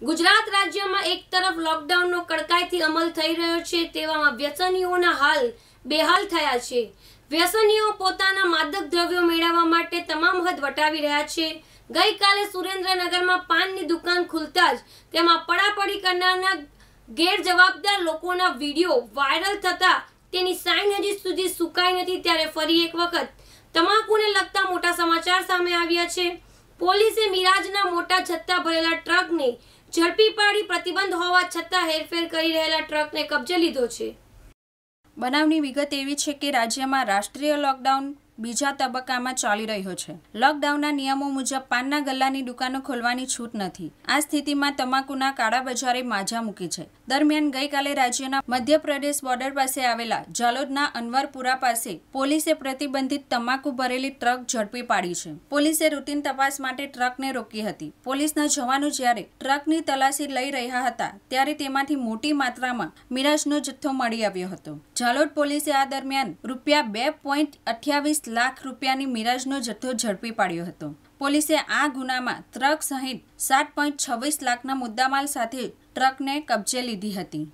ગુજરાત રાજ્યમાં એક તરફ લોકડાઉનનો કડકાઈથી અમલ થઈ રહ્યો છે તેવામાં વ્યસનીઓના હાલ બેહાલ થયા છે વ્યસનીઓ પોતાના માદક દ્રવ્યો મેળવવા માટે તમામ હદ વટાવી રહ્યા છે ગઈકાલે સુરેન્દ્રનગરમાં પાનની દુકાન ખુલતા જ તેમાં પડાપડી કરનારના ગેરજવાબદાર લોકોના વિડીયો વાયરલ થતા તેની સાઈન હજી સુધી સુકાઈ નથી ત્યારે ફરી એક વખત તમાકુને લગતા મોટા સમાચાર સામે આવ્યા છે પોલીસે મિરાજના મોટા જથ્થા ભરેલા ટ્રકને ઝડપી પાડી પ્રતિબંધ હોવા છતાં હેરફેર કરી રહેલા ટ્રકને કબજે લીધો છે બનાવની વિગત એવી છે કે રાજ્યમાં રાષ્ટ્રીય લોકડાઉન બીજા તબક્કામાં ચાલી રહ્યો છે લોકડાઉનના નિયમો મુજબ પાનના ગલ્લાની દુકાનો ખોલવાની છૂટ નથી આ સ્થિતિમાં તમાકુના કાળા બજારે માજા મૂકી છે દરમિયાન ગઈકાલે રાજ્યના મધ્યપ્રદેશ બોર્ડર પાસે આવેલા જાલોદના અનવરપુરા પાસે પોલીસે પ્રતિબંધિત તમાકુ ભરેલી ટ્રક ઝડપી પાડી છે પોલીસે રૂટીન તપાસ માટે ટ્રકને રોકી હતી પોલીસના જવાનો જ્યારે ટ્રકની તલાશી લઈ રહ્યા હતા ત્યારે તેમાંથી મોટી માત્રામાં મિરાજનો જથ્થો મળી આવ્યો હતો જાલોદ પોલીસે આ દરમિયાન રૂપિયા બે પોઈન્ટ અઠ્યાવીસ લાખ રૂપિયાની મિરાજનો જથ્થો ઝડપી પાડ્યો હતો પોલીસે આ ગુનામાં ટ્રક સહિત સાત પોઈન્ટ છવ્વીસ લાખના મુદ્દામાલ સાથે ટ્રકને કબજે લીધી હતી